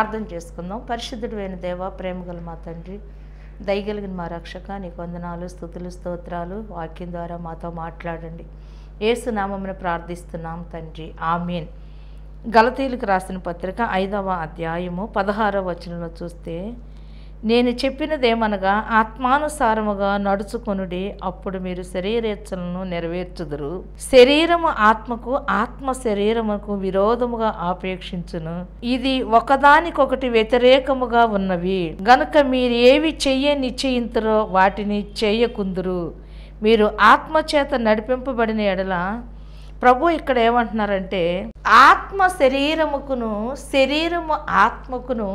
ప్రార్థన చేసుకుందాం వేణు దేవ ప్రేమగల మా తండ్రి దయగలిగిన మా రక్షక నీ వందనాలు స్థుతులు స్తోత్రాలు వాక్యం ద్వారా మాతో మాట్లాడండి ఏసు నామమును ప్రార్థిస్తున్నాం తండ్రి ఆమెన్ గలతీలకు రాసిన పత్రిక ఐదవ అధ్యాయము పదహారవ వచనంలో చూస్తే నేను చెప్పినదేమనగా ఆత్మానుసారముగా నడుచుకొనుడి అప్పుడు మీరు శరీరేచ్ఛలను నెరవేర్చుదురు శరీరము ఆత్మకు ఆత్మ శరీరముకు విరోధముగా ఆపేక్షించును ఇది ఒకదానికొకటి వ్యతిరేకముగా ఉన్నవి గనుక మీరు ఏవి చెయ్య నిశ్చయింతరో వాటిని చేయకుందురు మీరు ఆత్మచేత నడిపింపబడిన ఎడల ప్రభు ఇక్కడ ఏమంటున్నారంటే ఆత్మ శరీరముకును శరీరము ఆత్మకును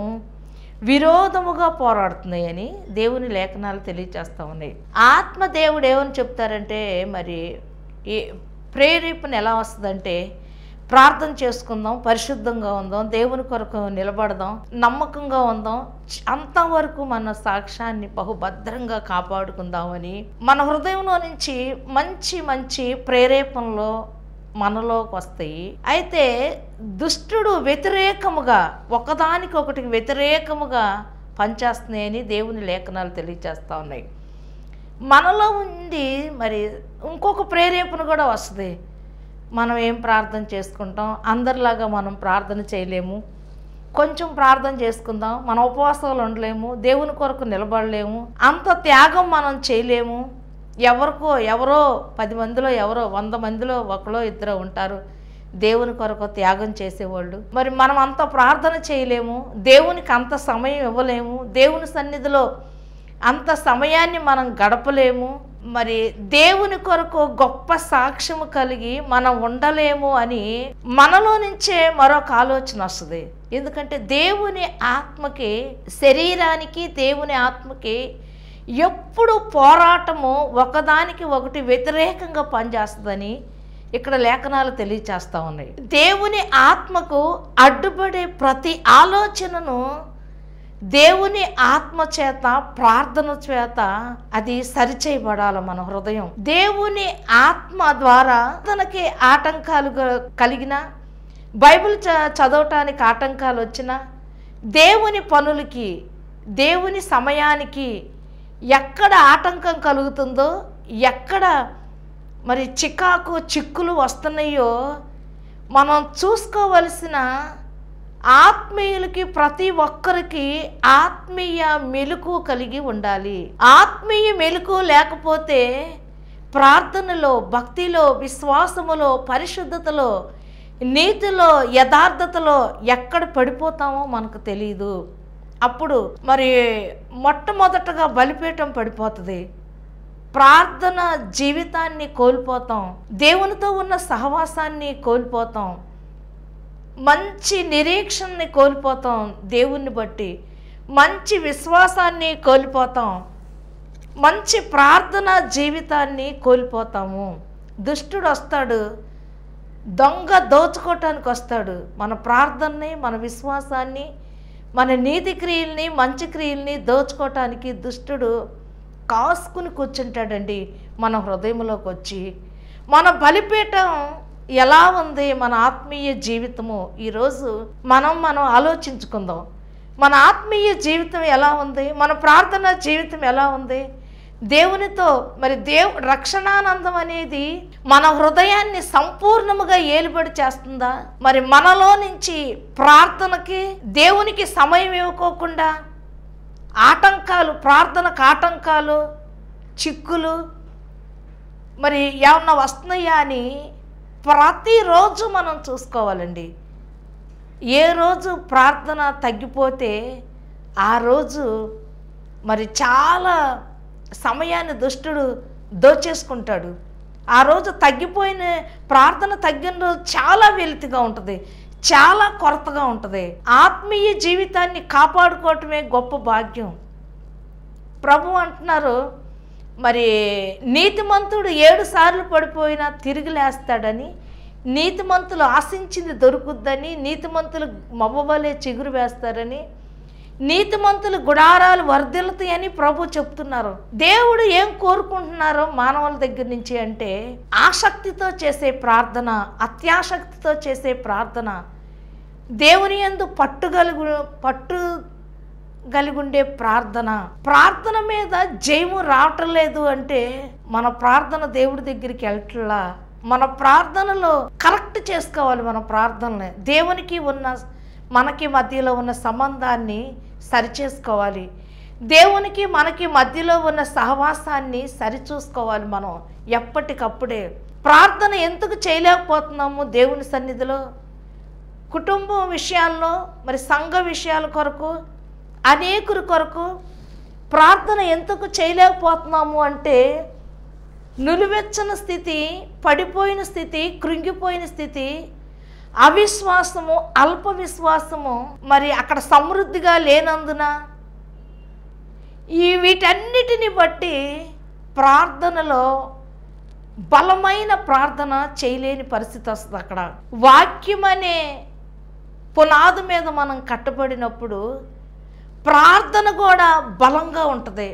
విరోధముగా పోరాడుతున్నాయని దేవుని లేఖనాలు తెలియచేస్తూ ఉన్నాయి ఆత్మదేవుడు ఏమని చెప్తారంటే మరి ఏ ప్రేరేపణ ఎలా వస్తుందంటే ప్రార్థన చేసుకుందాం పరిశుద్ధంగా ఉందాం దేవుని కొరకు నిలబడదాం నమ్మకంగా ఉందాం అంతవరకు మన సాక్ష్యాన్ని బహుభద్రంగా కాపాడుకుందామని మన హృదయంలో నుంచి మంచి మంచి ప్రేరేపణలో మనలోకి వస్తాయి అయితే దుష్టుడు వ్యతిరేకముగా ఒకదానికొకటికి వ్యతిరేకముగా పనిచేస్తున్నాయని దేవుని లేఖనాలు తెలియచేస్తూ ఉన్నాయి మనలో ఉండి మరి ఇంకొక ప్రేరేపణ కూడా వస్తుంది మనం ఏం ప్రార్థన చేసుకుంటాం అందరిలాగా మనం ప్రార్థన చేయలేము కొంచెం ప్రార్థన చేసుకుందాం మన ఉపవాసాలు ఉండలేము దేవుని కొరకు నిలబడలేము అంత త్యాగం మనం చేయలేము ఎవరికో ఎవరో పది మందిలో ఎవరో వంద మందిలో ఒకరో ఇద్దరు ఉంటారు దేవుని కొరకు త్యాగం చేసేవాళ్ళు మరి మనం అంత ప్రార్థన చేయలేము దేవునికి అంత సమయం ఇవ్వలేము దేవుని సన్నిధిలో అంత సమయాన్ని మనం గడపలేము మరి దేవుని కొరకు గొప్ప సాక్ష్యం కలిగి మనం ఉండలేము అని మనలో నుంచే మరొక ఆలోచన వస్తుంది ఎందుకంటే దేవుని ఆత్మకి శరీరానికి దేవుని ఆత్మకి ఎప్పుడు పోరాటము ఒకదానికి ఒకటి వ్యతిరేకంగా పనిచేస్తుందని ఇక్కడ లేఖనాలు తెలియచేస్తూ ఉన్నాయి దేవుని ఆత్మకు అడ్డుపడే ప్రతి ఆలోచనను దేవుని ఆత్మ చేత ప్రార్థన చేత అది సరిచేయబడాలి మన హృదయం దేవుని ఆత్మ ద్వారా తనకి ఆటంకాలు కలిగిన బైబిల్ చ చదవటానికి ఆటంకాలు వచ్చిన దేవుని పనులకి దేవుని సమయానికి ఎక్కడ ఆటంకం కలుగుతుందో ఎక్కడ మరి చికాకు చిక్కులు వస్తున్నాయో మనం చూసుకోవలసిన ఆత్మీయులకి ప్రతి ఒక్కరికి ఆత్మీయ మెలకు కలిగి ఉండాలి ఆత్మీయ మెలకు లేకపోతే ప్రార్థనలో భక్తిలో విశ్వాసములో పరిశుద్ధతలో నీతిలో యథార్థతలో ఎక్కడ పడిపోతామో మనకు తెలియదు అప్పుడు మరి మొట్టమొదటగా బలిపీఠం పడిపోతుంది ప్రార్థన జీవితాన్ని కోల్పోతాం దేవునితో ఉన్న సహవాసాన్ని కోల్పోతాం మంచి నిరీక్షణని కోల్పోతాం దేవుణ్ణి బట్టి మంచి విశ్వాసాన్ని కోల్పోతాం మంచి ప్రార్థన జీవితాన్ని కోల్పోతాము దుష్టుడు వస్తాడు దొంగ దోచుకోవటానికి వస్తాడు మన ప్రార్థనని మన విశ్వాసాన్ని మన నీతి క్రియల్ని మంచి క్రియల్ని దోచుకోవటానికి దుష్టుడు కాసుకుని కూర్చుంటాడండి మన హృదయంలోకి వచ్చి మన బలిపీఠం ఎలా ఉంది మన ఆత్మీయ జీవితము ఈరోజు మనం మనం ఆలోచించుకుందాం మన ఆత్మీయ జీవితం ఎలా ఉంది మన ప్రార్థనా జీవితం ఎలా ఉంది దేవునితో మరి దేవు రక్షణానందం అనేది మన హృదయాన్ని సంపూర్ణముగా ఏలుబడి చేస్తుందా మరి మనలో నుంచి ప్రార్థనకి దేవునికి సమయం ఇవ్వకోకుండా ఆటంకాలు ప్రార్థనకు ఆటంకాలు చిక్కులు మరి ఏమన్నా వస్తున్నాయా అని ప్రతిరోజు మనం చూసుకోవాలండి ఏ రోజు ప్రార్థన తగ్గిపోతే ఆ రోజు మరి చాలా సమయాన్ని దుష్టుడు దోచేసుకుంటాడు ఆ రోజు తగ్గిపోయిన ప్రార్థన తగ్గిన రోజు చాలా వెలితిగా ఉంటుంది చాలా కొరతగా ఉంటుంది ఆత్మీయ జీవితాన్ని కాపాడుకోవటమే గొప్ప భాగ్యం ప్రభు అంటున్నారు మరి నీతిమంతుడు ఏడు సార్లు పడిపోయినా తిరిగి లేస్తాడని నీతిమంతులు ఆశించింది దొరుకుద్దని నీతిమంతులు మవ్వవలే చిగురు వేస్తారని నీతిమంతులు గుడారాలు వర్ధిల్లుతాయని ప్రభు చెప్తున్నారు దేవుడు ఏం కోరుకుంటున్నారో మానవుల దగ్గర నుంచి అంటే ఆసక్తితో చేసే ప్రార్థన అత్యాసక్తితో చేసే ప్రార్థన దేవుని ఎందు పట్టుగలుగు పట్టు కలిగుండే ప్రార్థన ప్రార్థన మీద జయము రావటం లేదు అంటే మన ప్రార్థన దేవుడి దగ్గరికి వెళ్ళట్లా మన ప్రార్థనలో కరెక్ట్ చేసుకోవాలి మన ప్రార్థనలే దేవునికి ఉన్న మనకి మధ్యలో ఉన్న సంబంధాన్ని సరిచేసుకోవాలి దేవునికి మనకి మధ్యలో ఉన్న సహవాసాన్ని సరిచూసుకోవాలి మనం ఎప్పటికప్పుడే ప్రార్థన ఎందుకు చేయలేకపోతున్నాము దేవుని సన్నిధిలో కుటుంబం విషయాల్లో మరి సంఘ విషయాల కొరకు అనేకుల కొరకు ప్రార్థన ఎందుకు చేయలేకపోతున్నాము అంటే నులివెచ్చని స్థితి పడిపోయిన స్థితి కృంగిపోయిన స్థితి అవిశ్వాసము అల్ప విశ్వాసము మరి అక్కడ సమృద్ధిగా లేనందున ఈ వీటన్నిటిని బట్టి ప్రార్థనలో బలమైన ప్రార్థన చేయలేని పరిస్థితి వస్తుంది అక్కడ వాక్యం అనే పునాదు మీద మనం కట్టబడినప్పుడు ప్రార్థన కూడా బలంగా ఉంటుంది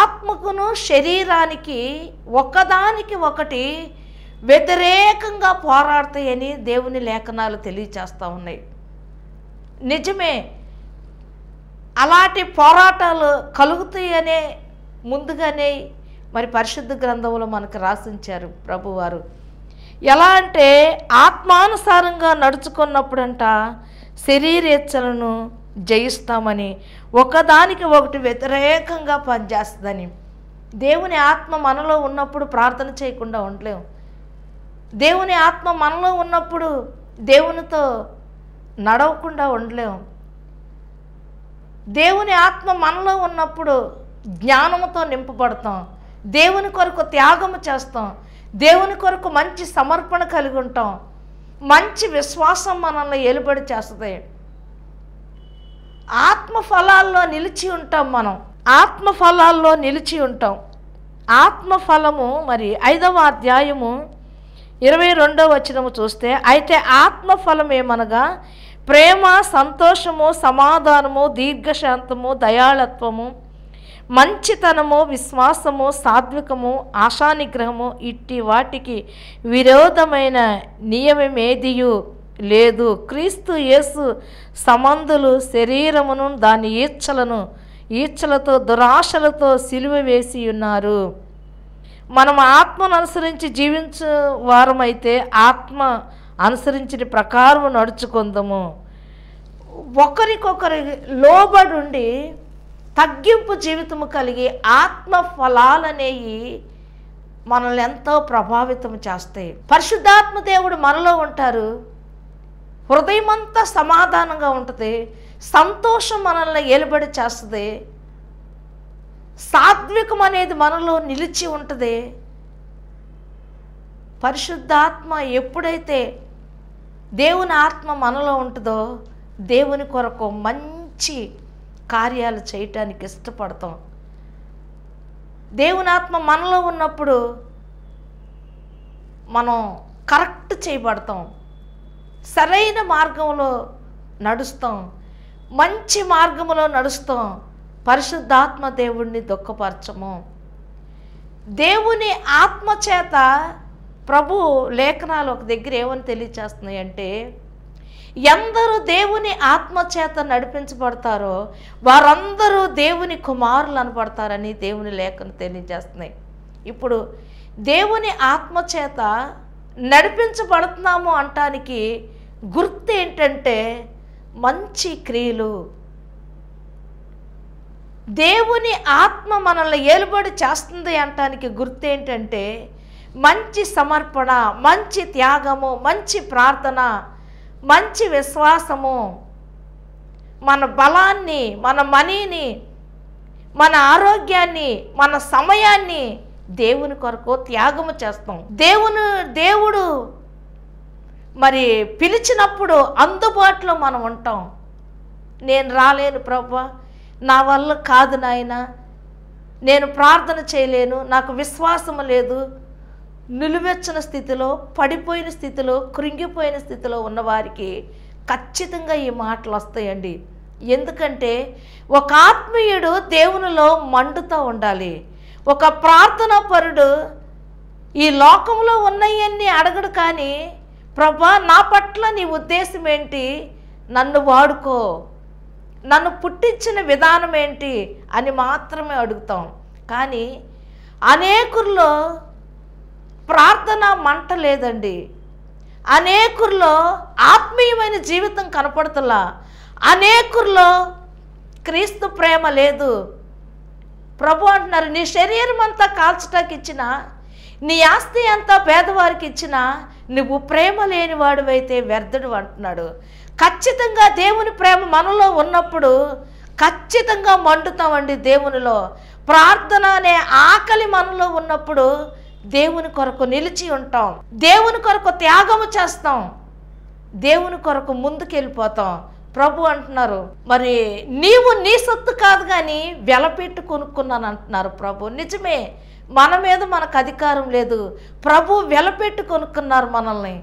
ఆత్మకును శరీరానికి ఒకదానికి ఒకటి వ్యతిరేకంగా పోరాడతాయని దేవుని లేఖనాలు తెలియచేస్తూ ఉన్నాయి నిజమే అలాంటి పోరాటాలు కలుగుతాయనే ముందుగానే మరి పరిశుద్ధ గ్రంథంలో మనకు రాసించారు ప్రభువారు ఎలా అంటే ఆత్మానుసారంగా నడుచుకున్నప్పుడంట శరీరేచ్ఛలను జయిస్తామని ఒకదానికి ఒకటి వ్యతిరేకంగా పనిచేస్తుందని దేవుని ఆత్మ మనలో ఉన్నప్పుడు ప్రార్థన చేయకుండా ఉండలేము దేవుని ఆత్మ మనలో ఉన్నప్పుడు దేవునితో నడవకుండా ఉండలేము దేవుని ఆత్మ మనలో ఉన్నప్పుడు జ్ఞానంతో నింపబడతాం దేవుని కొరకు త్యాగము చేస్తాం దేవుని కొరకు మంచి సమర్పణ కలిగి ఉంటాం మంచి విశ్వాసం మనల్ని ఎలుబడి చేస్తుంది ఆత్మ ఫలాల్లో నిలిచి ఉంటాం మనం ఆత్మ ఫలాల్లో నిలిచి ఉంటాం ఆత్మ ఫలము మరి ఐదవ అధ్యాయము ఇరవై రెండో వచనము చూస్తే అయితే ఆత్మఫలం ఏమనగా ప్రేమ సంతోషము సమాధానము దీర్ఘశాంతము దయాళత్వము మంచితనము విశ్వాసము సాత్వికము ఆశానిగ్రహము ఇట్టి వాటికి విరోధమైన నియమమేదియు లేదు క్రీస్తు యేసు సమందులు శరీరమును దాని ఈచ్ఛలను ఈచ్ఛలతో దురాశలతో సిలువ వేసి ఉన్నారు మనం ఆత్మను అనుసరించి జీవించు వారమైతే ఆత్మ అనుసరించిన ప్రకారం నడుచుకుందాము ఒకరికొకరి లోబడి ఉండి తగ్గింపు జీవితము కలిగి ఆత్మ ఫలాలనేవి మనల్ని ఎంతో ప్రభావితం చేస్తాయి పరిశుద్ధాత్మ దేవుడు మనలో ఉంటారు హృదయమంతా సమాధానంగా ఉంటుంది సంతోషం మనల్ని ఏలుబడి చేస్తుంది సాత్వికం అనేది మనలో నిలిచి ఉంటుంది పరిశుద్ధాత్మ ఎప్పుడైతే దేవుని ఆత్మ మనలో ఉంటుందో దేవుని కొరకు మంచి కార్యాలు చేయటానికి ఇష్టపడతాం దేవుని ఆత్మ మనలో ఉన్నప్పుడు మనం కరెక్ట్ చేయబడతాం సరైన మార్గంలో నడుస్తాం మంచి మార్గంలో నడుస్తాం పరిశుద్ధాత్మ దేవుణ్ణి దుఃఖపరచము దేవుని ఆత్మ చేత ప్రభు లేఖనాలు ఒక దగ్గర ఏమని తెలియచేస్తున్నాయంటే అంటే ఎందరూ దేవుని ఆత్మ చేత నడిపించబడతారో వారందరూ దేవుని కుమారులు అనబడతారని దేవుని లేఖను తెలియజేస్తున్నాయి ఇప్పుడు దేవుని ఆత్మ చేత నడిపించబడుతున్నాము అంటానికి గుర్తు ఏంటంటే మంచి క్రియలు దేవుని ఆత్మ మనల్ని ఏలుబడి చేస్తుంది అంటానికి గుర్తేంటంటే మంచి సమర్పణ మంచి త్యాగము మంచి ప్రార్థన మంచి విశ్వాసము మన బలాన్ని మన మనీని మన ఆరోగ్యాన్ని మన సమయాన్ని దేవుని కొరకు త్యాగము చేస్తాం దేవుని దేవుడు మరి పిలిచినప్పుడు అందుబాటులో మనం ఉంటాం నేను రాలేను ప్రభా నా వల్ల కాదు నాయన నేను ప్రార్థన చేయలేను నాకు విశ్వాసం లేదు నిలువెచ్చిన స్థితిలో పడిపోయిన స్థితిలో కృంగిపోయిన స్థితిలో ఉన్నవారికి ఖచ్చితంగా ఈ మాటలు వస్తాయండి ఎందుకంటే ఒక ఆత్మీయుడు దేవునిలో మండుతూ ఉండాలి ఒక ప్రార్థనా పరుడు ఈ లోకంలో ఉన్నాయన్నీ అడగడు కానీ ప్రభా నా పట్ల నీ ఉద్దేశం ఏంటి నన్ను వాడుకో నన్ను పుట్టించిన విధానం ఏంటి అని మాత్రమే అడుగుతాం కానీ అనేకుల్లో ప్రార్థన మంట లేదండి అనేకుల్లో ఆత్మీయమైన జీవితం కనపడుతులా అనేకుల్లో క్రీస్తు ప్రేమ లేదు ప్రభు అంటున్నారు నీ శరీరం అంతా కాల్చటానికి ఇచ్చిన నీ ఆస్తి అంతా పేదవారికి ఇచ్చినా నువ్వు ప్రేమ లేని అయితే వ్యర్థుడు అంటున్నాడు ఖచ్చితంగా దేవుని ప్రేమ మనలో ఉన్నప్పుడు ఖచ్చితంగా మండుతామండి దేవునిలో ప్రార్థన అనే ఆకలి మనలో ఉన్నప్పుడు దేవుని కొరకు నిలిచి ఉంటాం దేవుని కొరకు త్యాగము చేస్తాం దేవుని కొరకు ముందుకెళ్ళిపోతాం ప్రభు అంటున్నారు మరి నీవు నీ సొత్తు కాదు కానీ వెలపెట్టు కొనుక్కున్నాను అంటున్నారు ప్రభు నిజమే మన మీద మనకు అధికారం లేదు ప్రభు వెలపెట్టు కొనుక్కున్నారు మనల్ని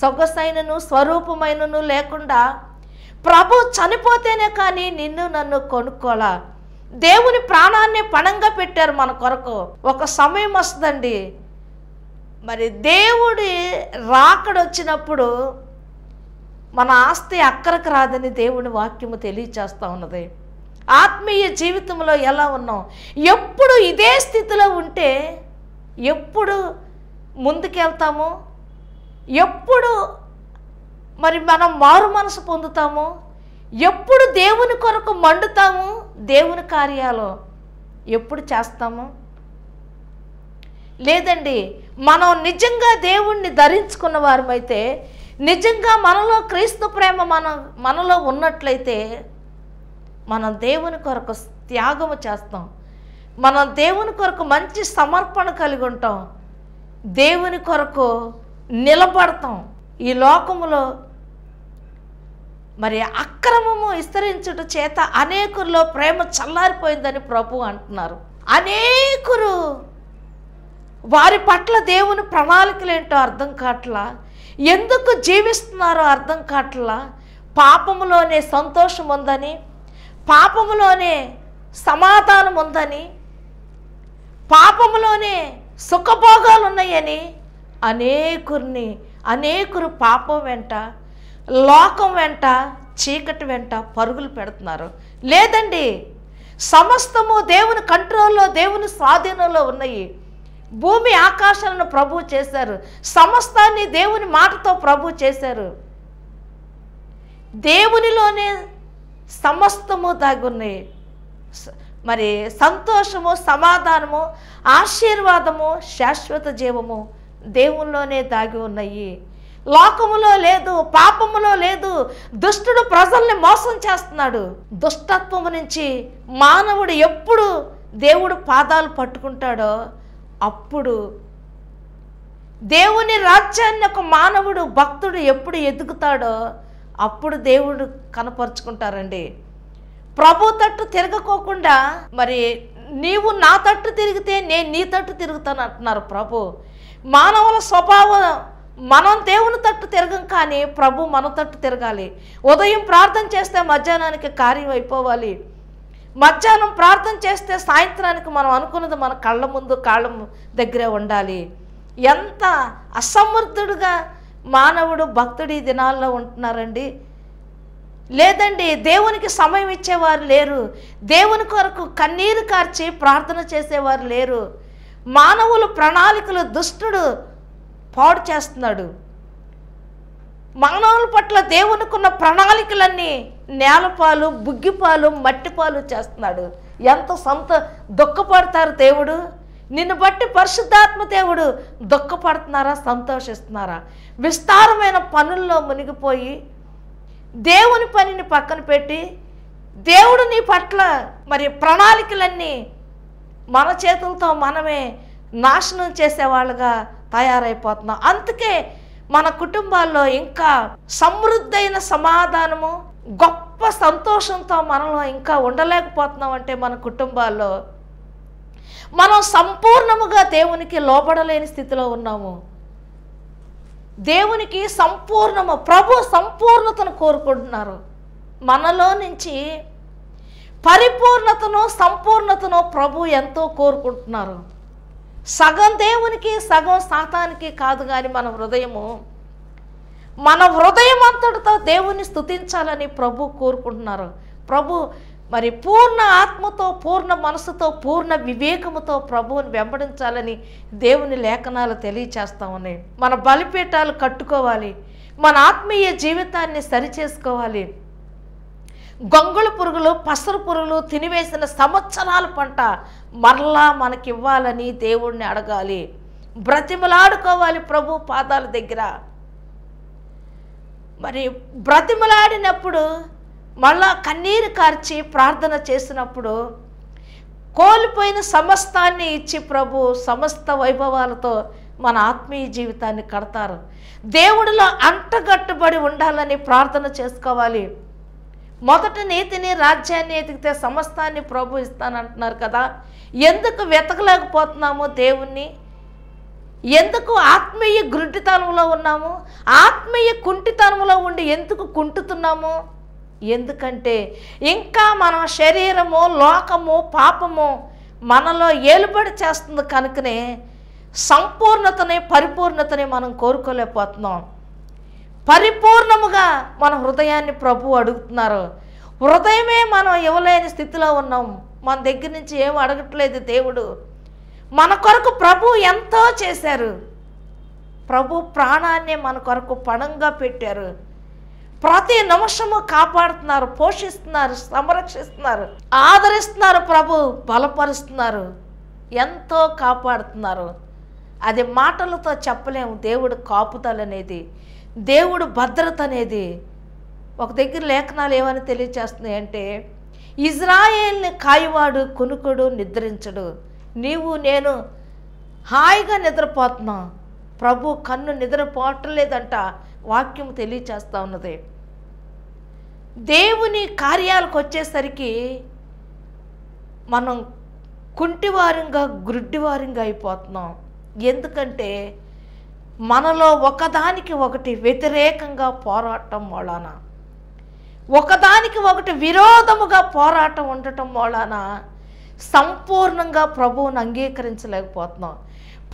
సొగసైనను స్వరూపమైనను లేకుండా ప్రభు చనిపోతేనే కానీ నిన్ను నన్ను కొనుక్కోలా దేవుని ప్రాణాన్ని పణంగా పెట్టారు మన కొరకు ఒక సమయం వస్తుందండి మరి దేవుడి రాకడొచ్చినప్పుడు మన ఆస్తి అక్కడికి రాదని దేవుని వాక్యము తెలియచేస్తూ ఉన్నది ఆత్మీయ జీవితంలో ఎలా ఉన్నాం ఎప్పుడు ఇదే స్థితిలో ఉంటే ఎప్పుడు ముందుకెళ్తాము ఎప్పుడు మరి మనం మారు మనసు పొందుతాము ఎప్పుడు దేవుని కొరకు మండుతాము దేవుని కార్యాలు ఎప్పుడు చేస్తాము లేదండి మనం నిజంగా దేవుణ్ణి ధరించుకున్న వారమైతే నిజంగా మనలో క్రీస్తు ప్రేమ మన మనలో ఉన్నట్లయితే మనం దేవుని కొరకు త్యాగము చేస్తాం మనం దేవుని కొరకు మంచి సమర్పణ కలిగి ఉంటాం దేవుని కొరకు నిలబడతాం ఈ లోకములో మరి అక్రమము విస్తరించుట చేత అనేకుల్లో ప్రేమ చల్లారిపోయిందని ప్రభు అంటున్నారు అనేకులు వారి పట్ల దేవుని ప్రణాళికలు ఏంటో అర్థం కాట్లా ఎందుకు జీవిస్తున్నారో అర్థం కాట్లా పాపములోనే సంతోషం ఉందని పాపములోనే సమాధానం ఉందని పాపములోనే సుఖభోగాలు ఉన్నాయని అనేకుర్ని అనేకురు పాపం వెంట లోకం వెంట చీకటి వెంట పరుగులు పెడుతున్నారు లేదండి సమస్తము దేవుని కంట్రోల్లో దేవుని స్వాధీనంలో ఉన్నాయి భూమి ఆకాశాలను ప్రభు చేశారు సమస్తాన్ని దేవుని మాటతో ప్రభు చేశారు దేవునిలోనే సమస్తము దాగున్నాయి మరి సంతోషము సమాధానము ఆశీర్వాదము శాశ్వత జీవము దేవుల్లోనే దాగి ఉన్నాయి లోకములో లేదు పాపములో లేదు దుష్టుడు ప్రజల్ని మోసం చేస్తున్నాడు దుష్టత్వము నుంచి మానవుడు ఎప్పుడు దేవుడు పాదాలు పట్టుకుంటాడో అప్పుడు దేవుని రాజ్యాన్ని ఒక మానవుడు భక్తుడు ఎప్పుడు ఎదుగుతాడో అప్పుడు దేవుడు కనపరుచుకుంటారండి ప్రభు తట్టు తిరగకోకుండా మరి నీవు నా తట్టు తిరిగితే నేను నీ తట్టు తిరుగుతాను అంటున్నారు ప్రభు మానవుల స్వభావం మనం దేవుని తట్టు తిరగం కానీ ప్రభు మన తట్టు తిరగాలి ఉదయం ప్రార్థన చేస్తే మధ్యాహ్నానికి కార్యం అయిపోవాలి మధ్యాహ్నం ప్రార్థన చేస్తే సాయంత్రానికి మనం అనుకున్నది మన కళ్ళ ముందు కాళ్ళ దగ్గరే ఉండాలి ఎంత అసమర్థుడుగా మానవుడు భక్తుడి దినాల్లో ఉంటున్నారండి లేదండి దేవునికి సమయం ఇచ్చేవారు లేరు దేవుని కొరకు కన్నీరు కార్చి ప్రార్థన చేసేవారు లేరు మానవులు ప్రణాళికలు దుష్టుడు పాడు చేస్తున్నాడు మానవుల పట్ల దేవునికున్న ప్రణాళికలన్నీ నేలపాలు బుగ్గిపాలు మట్టిపాలు చేస్తున్నాడు ఎంత సంత దుఃఖపడతారు దేవుడు నిన్ను బట్టి పరిశుద్ధాత్మ దేవుడు దుఃఖపడుతున్నారా సంతోషిస్తున్నారా విస్తారమైన పనుల్లో మునిగిపోయి దేవుని పనిని పక్కన పెట్టి దేవుడు నీ పట్ల మరి ప్రణాళికలన్నీ మన చేతులతో మనమే నాశనం చేసేవాళ్ళుగా తయారైపోతున్నాం అందుకే మన కుటుంబాల్లో ఇంకా సమృద్ధైన సమాధానము గొప్ప సంతోషంతో మనలో ఇంకా ఉండలేకపోతున్నాం అంటే మన కుటుంబాల్లో మనం సంపూర్ణముగా దేవునికి లోబడలేని స్థితిలో ఉన్నాము దేవునికి సంపూర్ణము ప్రభు సంపూర్ణతను కోరుకుంటున్నారు మనలో నుంచి పరిపూర్ణతను సంపూర్ణతను ప్రభు ఎంతో కోరుకుంటున్నారు సగం దేవునికి సగం శాతానికి కాదు కానీ మన హృదయము మన హృదయం అంతటితో దేవుని స్థుతించాలని ప్రభు కోరుకుంటున్నారు ప్రభు మరి పూర్ణ ఆత్మతో పూర్ణ మనసుతో పూర్ణ వివేకముతో ప్రభువుని వెంబడించాలని దేవుని లేఖనాలు తెలియచేస్తా ఉన్నాయి మన బలిపీఠాలు కట్టుకోవాలి మన ఆత్మీయ జీవితాన్ని సరిచేసుకోవాలి గొంగళ పురుగులు పసరు పురుగులు తినివేసిన సంవత్సరాల పంట మరలా మనకివ్వాలని దేవుణ్ణి అడగాలి బ్రతిమలాడుకోవాలి ప్రభు పాదాల దగ్గర మరి బ్రతిమలాడినప్పుడు మళ్ళా కన్నీరు కార్చి ప్రార్థన చేసినప్పుడు కోల్పోయిన సమస్తాన్ని ఇచ్చి ప్రభు సమస్త వైభవాలతో మన ఆత్మీయ జీవితాన్ని కడతారు దేవుడిలో అంటగట్టుబడి ఉండాలని ప్రార్థన చేసుకోవాలి మొదట నీతిని రాజ్యాన్ని ఎతికితే సమస్తాన్ని ప్రభు ఇస్తానంటున్నారు కదా ఎందుకు వెతకలేకపోతున్నాము దేవుణ్ణి ఎందుకు ఆత్మీయ గ్రుడ్డితనంలో ఉన్నాము ఆత్మీయ కుంటితనంలో ఉండి ఎందుకు కుంటుతున్నాము ఎందుకంటే ఇంకా మన శరీరము లోకము పాపము మనలో ఏలుబడి చేస్తుంది కనుకనే సంపూర్ణతని పరిపూర్ణతని మనం కోరుకోలేకపోతున్నాం పరిపూర్ణముగా మన హృదయాన్ని ప్రభు అడుగుతున్నారు హృదయమే మనం ఇవ్వలేని స్థితిలో ఉన్నాం మన దగ్గర నుంచి ఏం అడగట్లేదు దేవుడు మన కొరకు ప్రభు ఎంతో చేశారు ప్రభు ప్రాణాన్ని మన కొరకు పణంగా పెట్టారు ప్రతి నిమిషము కాపాడుతున్నారు పోషిస్తున్నారు సంరక్షిస్తున్నారు ఆదరిస్తున్నారు ప్రభు బలపరుస్తున్నారు ఎంతో కాపాడుతున్నారు అది మాటలతో చెప్పలేము దేవుడు కాపుదలు అనేది దేవుడు భద్రత అనేది ఒక దగ్గర లేఖనాలు ఏమని తెలియచేస్తున్నాయి అంటే ఇజ్రాయేల్ని కాయవాడు కొనుకుడు నిద్రించడు నీవు నేను హాయిగా నిద్రపోతున్నాం ప్రభు కన్ను నిద్రపోవటం లేదంట వాక్యం తెలియచేస్తూ ఉన్నది దేవుని కార్యాలకు వచ్చేసరికి మనం కుంటివారంగా గుడ్డివారంగా అయిపోతున్నాం ఎందుకంటే మనలో ఒకదానికి ఒకటి వ్యతిరేకంగా పోరాటం మూలాన ఒకదానికి ఒకటి విరోధముగా పోరాటం ఉండటం మూలాన సంపూర్ణంగా ప్రభువును అంగీకరించలేకపోతున్నాం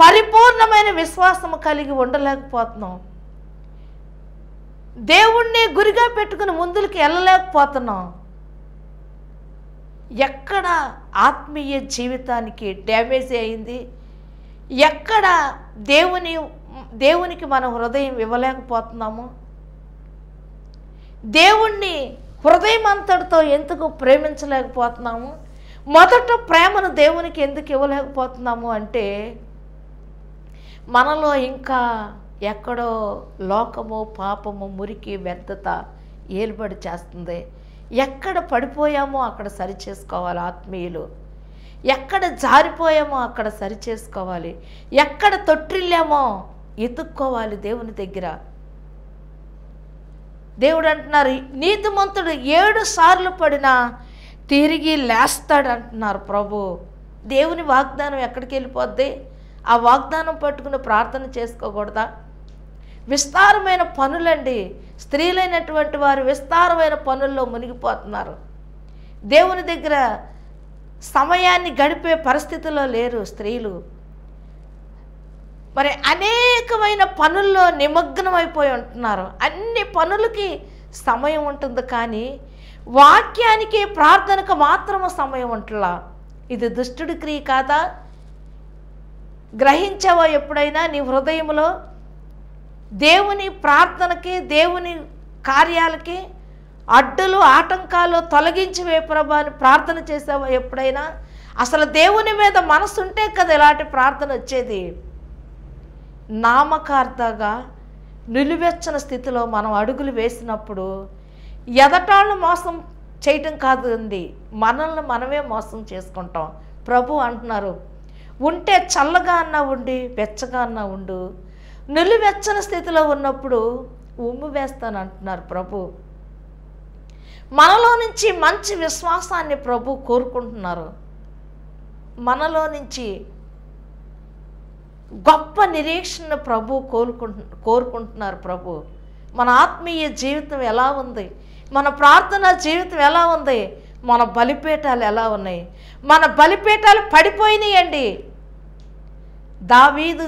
పరిపూర్ణమైన విశ్వాసము కలిగి ఉండలేకపోతున్నాం దేవుణ్ణి గురిగా పెట్టుకుని ముందుకు వెళ్ళలేకపోతున్నాం ఎక్కడ ఆత్మీయ జీవితానికి డ్యామేజ్ అయింది ఎక్కడ దేవుని దేవునికి మనం హృదయం ఇవ్వలేకపోతున్నాము దేవుణ్ణి హృదయం అంతటితో ఎందుకు ప్రేమించలేకపోతున్నాము మొదట ప్రేమను దేవునికి ఎందుకు ఇవ్వలేకపోతున్నాము అంటే మనలో ఇంకా ఎక్కడో లోకము పాపము మురికి వ్యర్థత ఏలుబడి చేస్తుంది ఎక్కడ పడిపోయామో అక్కడ సరి చేసుకోవాలి ఆత్మీయులు ఎక్కడ జారిపోయామో అక్కడ సరి చేసుకోవాలి ఎక్కడ తొట్టిల్లామో ఎతుక్కోవాలి దేవుని దగ్గర దేవుడు అంటున్నారు నీతిమంతుడు ఏడు సార్లు పడినా తిరిగి లేస్తాడు అంటున్నారు ప్రభు దేవుని వాగ్దానం ఎక్కడికి వెళ్ళిపోద్ది ఆ వాగ్దానం పట్టుకుని ప్రార్థన చేసుకోకూడదా విస్తారమైన పనులండి స్త్రీలైనటువంటి వారు విస్తారమైన పనుల్లో మునిగిపోతున్నారు దేవుని దగ్గర సమయాన్ని గడిపే పరిస్థితిలో లేరు స్త్రీలు మరి అనేకమైన పనుల్లో నిమగ్నమైపోయి ఉంటున్నారు అన్ని పనులకి సమయం ఉంటుంది కానీ వాక్యానికి ప్రార్థనకు మాత్రము సమయం ఉంటలా ఇది దుష్టుడి క్రియ కాదా గ్రహించావా ఎప్పుడైనా నీ హృదయంలో దేవుని ప్రార్థనకి దేవుని కార్యాలకి అడ్డులు ఆటంకాలు తొలగించి ప్రభా అని ప్రార్థన చేసావా ఎప్పుడైనా అసలు దేవుని మీద మనసు ఉంటే కదా ఇలాంటి ప్రార్థన వచ్చేది నామకార్తగా నిలువెచ్చిన స్థితిలో మనం అడుగులు వేసినప్పుడు ఎదటాళ్ళు మోసం చేయటం కాదు ఉంది మనల్ని మనమే మోసం చేసుకుంటాం ప్రభు అంటున్నారు ఉంటే చల్లగా అన్నా ఉండి వెచ్చగా అన్నా ఉండు నిలువెచ్చని స్థితిలో ఉన్నప్పుడు ఉమ్ము వేస్తాను అంటున్నారు ప్రభు మనలో నుంచి మంచి విశ్వాసాన్ని ప్రభు కోరుకుంటున్నారు మనలో నుంచి గొప్ప నిరీక్షణ ప్రభు కోరుకుంటు కోరుకుంటున్నారు ప్రభు మన ఆత్మీయ జీవితం ఎలా ఉంది మన ప్రార్థనా జీవితం ఎలా ఉంది మన బలిపీఠాలు ఎలా ఉన్నాయి మన బలిపీఠాలు పడిపోయినాయండి దావీదు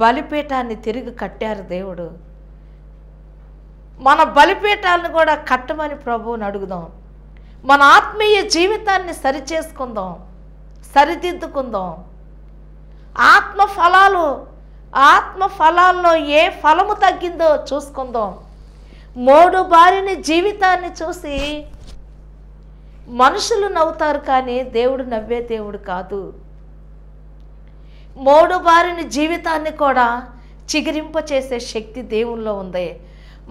బలిపీఠాన్ని తిరిగి కట్టారు దేవుడు మన బలిపీఠాలను కూడా కట్టమని ప్రభువుని అడుగుదాం మన ఆత్మీయ జీవితాన్ని సరిచేసుకుందాం సరిదిద్దుకుందాం ఆత్మ ఫలాలు ఆత్మ ఫలాల్లో ఏ ఫలము తగ్గిందో చూసుకుందాం మూడు బారిని జీవితాన్ని చూసి మనుషులు నవ్వుతారు కానీ దేవుడు నవ్వే దేవుడు కాదు మోడు బారిన జీవితాన్ని కూడా చిగిరింపచేసే శక్తి దేవుల్లో ఉంది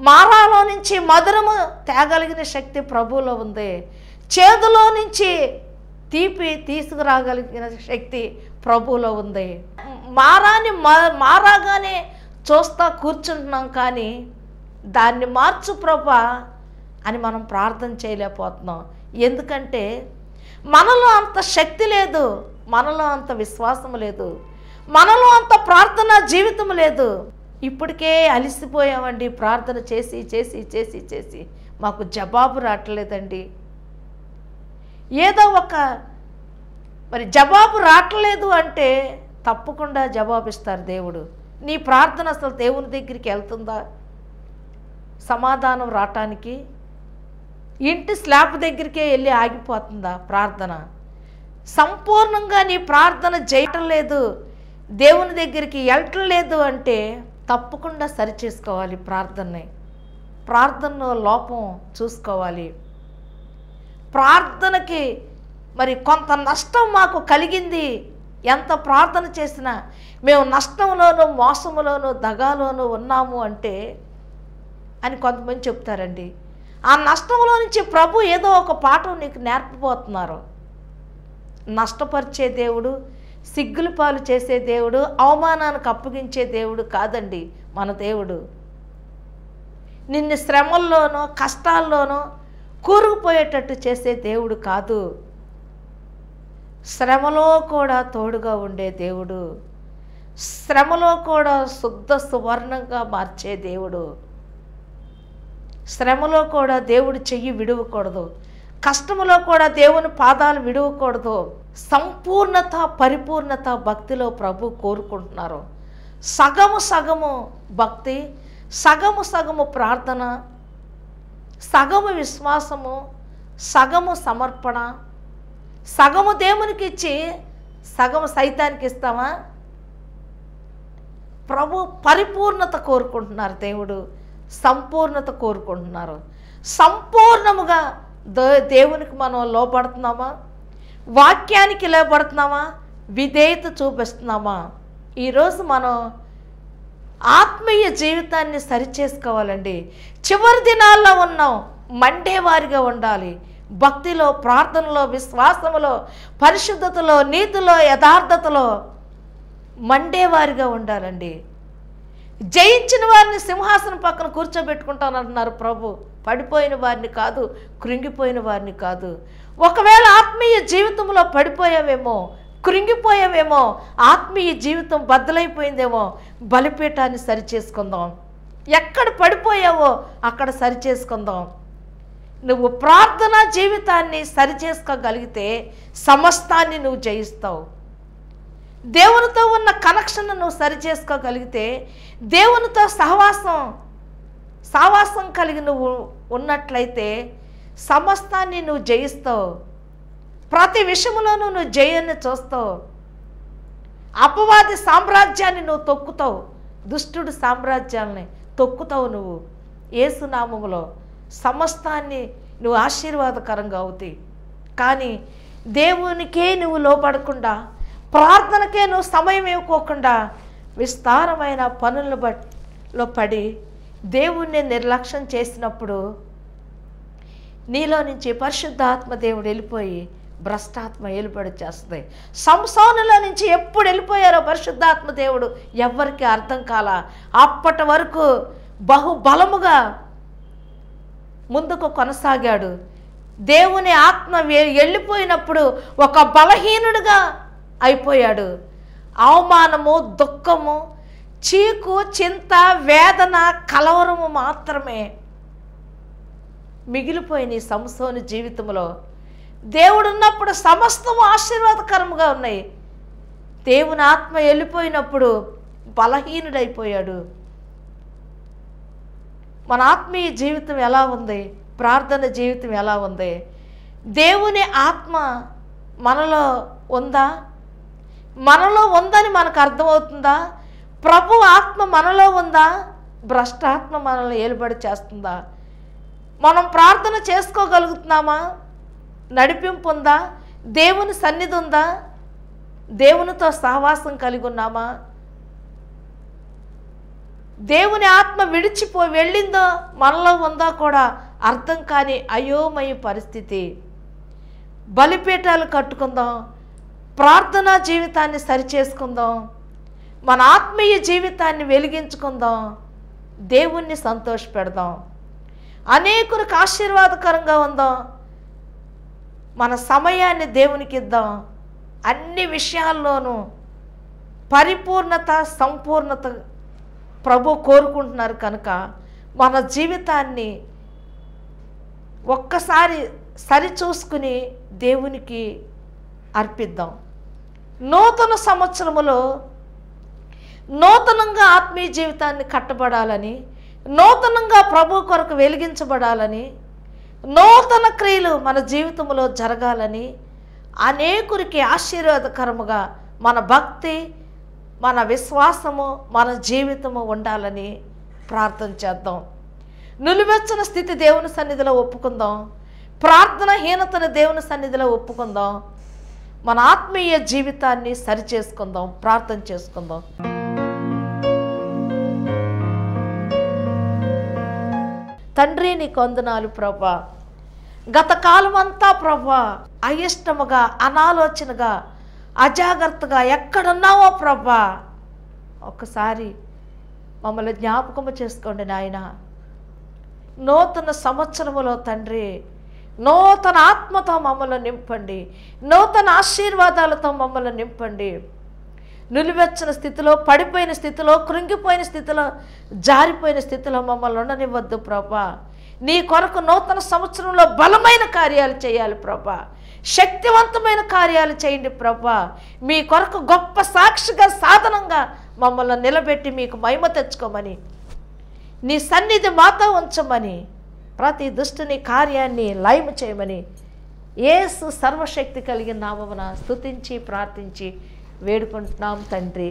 మారాలో నుంచి మధురము తేగలిగిన శక్తి ప్రభువులో ఉంది చేదులో నుంచి తీపి తీసుకురాగలిగిన శక్తి ప్రభువులో ఉంది మారాని మారాగానే చూస్తా కూర్చుంటున్నాం కానీ దాన్ని మార్చు ప్రభు అని మనం ప్రార్థన చేయలేకపోతున్నాం ఎందుకంటే మనలో అంత శక్తి లేదు మనలో అంత విశ్వాసం లేదు మనలో అంత ప్రార్థన జీవితం లేదు ఇప్పటికే అలిసిపోయామండి ప్రార్థన చేసి చేసి చేసి చేసి మాకు జవాబు రావట్లేదండి ఏదో ఒక మరి జవాబు రావట్లేదు అంటే తప్పకుండా జవాబిస్తారు దేవుడు నీ ప్రార్థన అసలు దేవుని దగ్గరికి వెళ్తుందా సమాధానం రావటానికి ఇంటి స్లాబ్ దగ్గరికే వెళ్ళి ఆగిపోతుందా ప్రార్థన సంపూర్ణంగా నీ ప్రార్థన చేయటం లేదు దేవుని దగ్గరికి వెళ్ళటం లేదు అంటే తప్పకుండా సరిచేసుకోవాలి ప్రార్థనని ప్రార్థనలో లోపం చూసుకోవాలి ప్రార్థనకి మరి కొంత నష్టం మాకు కలిగింది ఎంత ప్రార్థన చేసినా మేము నష్టంలోనూ మోసములోనూ దగాలోనూ ఉన్నాము అంటే అని కొంతమంది చెప్తారండి ఆ నష్టంలో నుంచి ప్రభు ఏదో ఒక పాఠం నీకు నేర్పబోతున్నారు నష్టపరిచే దేవుడు సిగ్గులు పాలు చేసే దేవుడు అవమానానికి అప్పగించే దేవుడు కాదండి మన దేవుడు నిన్ను శ్రమల్లోనో కష్టాల్లోనో కూరుకుపోయేటట్టు చేసే దేవుడు కాదు శ్రమలో కూడా తోడుగా ఉండే దేవుడు శ్రమలో కూడా శుద్ధ సువర్ణంగా మార్చే దేవుడు శ్రమలో కూడా దేవుడు చెయ్యి విడవకూడదు కష్టములో కూడా దేవుని పాదాలు విడవకూడదు సంపూర్ణత పరిపూర్ణత భక్తిలో ప్రభు కోరుకుంటున్నారు సగము సగము భక్తి సగము సగము ప్రార్థన సగము విశ్వాసము సగము సమర్పణ సగము దేవునికి ఇచ్చి సగము సైతానికి ఇస్తామా ప్రభు పరిపూర్ణత కోరుకుంటున్నారు దేవుడు సంపూర్ణత కోరుకుంటున్నారు సంపూర్ణముగా దేవునికి మనం లోపడుతున్నామా వాక్యానికి లోపడుతున్నామా విధేయత చూపిస్తున్నామా ఈరోజు మనం ఆత్మీయ జీవితాన్ని సరిచేసుకోవాలండి చివరి దినాల్లో ఉన్నాం మండేవారిగా ఉండాలి భక్తిలో ప్రార్థనలో విశ్వాసములో పరిశుద్ధతలో నీతిలో యథార్థతలో మండేవారిగా ఉండాలండి జయించిన వారిని సింహాసనం పక్కన కూర్చోబెట్టుకుంటానంటున్నారు ప్రభు పడిపోయిన వారిని కాదు కృంగిపోయిన వారిని కాదు ఒకవేళ ఆత్మీయ జీవితంలో పడిపోయావేమో కృంగిపోయావేమో ఆత్మీయ జీవితం బద్దలైపోయిందేమో బలిపీఠాన్ని సరిచేసుకుందాం ఎక్కడ పడిపోయావో అక్కడ సరిచేసుకుందాం నువ్వు ప్రార్థనా జీవితాన్ని సరిచేసుకోగలిగితే సమస్తాన్ని నువ్వు జయిస్తావు దేవునితో ఉన్న కనెక్షన్ను నువ్వు సరిచేసుకోగలిగితే దేవునితో సహవాసం సహవాసం కలిగి నువ్వు ఉన్నట్లయితే సమస్తాన్ని నువ్వు జయిస్తావు ప్రతి విషయంలోనూ నువ్వు జయాన్ని చూస్తావు అపవాది సామ్రాజ్యాన్ని నువ్వు తొక్కుతావు దుష్టుడు సామ్రాజ్యాన్ని తొక్కుతావు నువ్వు ఏసునామములో సమస్తాన్ని నువ్వు ఆశీర్వాదకరంగా అవుతాయి కానీ దేవునికే నువ్వు లోపడకుండా ప్రార్థనకే నువ్వు సమయం ఇవ్వకోకుండా విస్తారమైన పనుల బట్లో పడి దేవుణ్ణి నిర్లక్ష్యం చేసినప్పుడు నీలో నుంచి పరిశుద్ధాత్మ దేవుడు వెళ్ళిపోయి భ్రష్టాత్మ ఏలుబడి చేస్తుంది సంసారంలో నుంచి ఎప్పుడు వెళ్ళిపోయారో పరిశుద్ధాత్మ దేవుడు ఎవరికి అర్థం కాల అప్పటి వరకు బహుబలముగా ముందుకు కొనసాగాడు దేవుని ఆత్మ వెళ్ళిపోయినప్పుడు ఒక బలహీనుడిగా అయిపోయాడు అవమానము దుఃఖము చీకు చింత వేదన కలవరము మాత్రమే మిగిలిపోయిన ఈ సంస్థోని జీవితంలో దేవుడున్నప్పుడు సమస్తము ఆశీర్వాదకరముగా ఉన్నాయి దేవుని ఆత్మ వెళ్ళిపోయినప్పుడు బలహీనుడైపోయాడు మన ఆత్మీయ జీవితం ఎలా ఉంది ప్రార్థన జీవితం ఎలా ఉంది దేవుని ఆత్మ మనలో ఉందా మనలో ఉందని మనకు అర్థమవుతుందా ప్రభు ఆత్మ మనలో ఉందా భ్రష్టాత్మ మనల్ని ఏలుబడి చేస్తుందా మనం ప్రార్థన చేసుకోగలుగుతున్నామా నడిపింపు ఉందా దేవుని సన్నిధి ఉందా దేవునితో సహవాసం కలిగి ఉన్నామా దేవుని ఆత్మ విడిచిపో వెళ్ళిందో మనలో ఉందో కూడా అర్థం కాని అయోమయ పరిస్థితి బలిపీఠాలు కట్టుకుందాం ప్రార్థనా జీవితాన్ని సరిచేసుకుందాం మన ఆత్మీయ జీవితాన్ని వెలిగించుకుందాం దేవుణ్ణి సంతోషపెడదాం అనేకులకు ఆశీర్వాదకరంగా ఉందాం మన సమయాన్ని దేవునికి ఇద్దాం అన్ని విషయాల్లోనూ పరిపూర్ణత సంపూర్ణత ప్రభు కోరుకుంటున్నారు కనుక మన జీవితాన్ని ఒక్కసారి సరిచూసుకుని దేవునికి అర్పిద్దాం నూతన సంవత్సరములో నూతనంగా ఆత్మీయ జీవితాన్ని కట్టబడాలని నూతనంగా ప్రభు కొరకు వెలిగించబడాలని నూతన క్రియలు మన జీవితంలో జరగాలని అనేకురికి ఆశీర్వాదకరముగా మన భక్తి మన విశ్వాసము మన జీవితము ఉండాలని ప్రార్థన చేద్దాం నిలువెచ్చని స్థితి దేవుని సన్నిధిలో ఒప్పుకుందాం ప్రార్థనహీనతను దేవుని సన్నిధిలో ఒప్పుకుందాం మన ఆత్మీయ జీవితాన్ని సరిచేసుకుందాం ప్రార్థన చేసుకుందాం తండ్రి నీ కొందనాలు ప్రభా గత కాలం అంతా ప్రభా అయిష్టముగా అనాలోచనగా అజాగ్రత్తగా ఎక్కడున్నావో ప్రభా ఒకసారి మమ్మల్ని జ్ఞాపకము చేసుకోండి నాయన నూతన సంవత్సరములో తండ్రి నూతన ఆత్మతో మమ్మల్ని నింపండి నూతన ఆశీర్వాదాలతో మమ్మల్ని నింపండి నిలువెచ్చిన స్థితిలో పడిపోయిన స్థితిలో కృంగిపోయిన స్థితిలో జారిపోయిన స్థితిలో మమ్మల్ని ఉండనివ్వద్దు ప్రభా నీ కొరకు నూతన సంవత్సరంలో బలమైన కార్యాలు చేయాలి ప్రభా శక్తివంతమైన కార్యాలు చేయండి ప్రభా మీ కొరకు గొప్ప సాక్షిగా సాధనంగా మమ్మల్ని నిలబెట్టి మీకు మహిమ తెచ్చుకోమని నీ సన్నిధి మాతో ఉంచమని ప్రతి దుష్టుని కార్యాన్ని లైవ్ చేయమని ఏసు సర్వశక్తి కలిగిన నామమున స్థుతించి ప్రార్థించి వేడుకుంటున్నాం తండ్రి